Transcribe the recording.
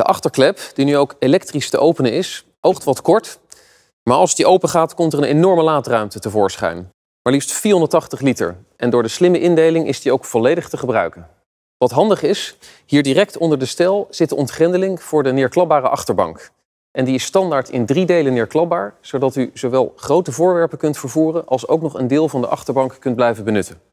De achterklep, die nu ook elektrisch te openen is, oogt wat kort. Maar als die open gaat, komt er een enorme laadruimte tevoorschijn. Maar liefst 480 liter. En door de slimme indeling is die ook volledig te gebruiken. Wat handig is, hier direct onder de stijl zit de ontgrendeling voor de neerklapbare achterbank. En die is standaard in drie delen neerklapbaar, zodat u zowel grote voorwerpen kunt vervoeren als ook nog een deel van de achterbank kunt blijven benutten.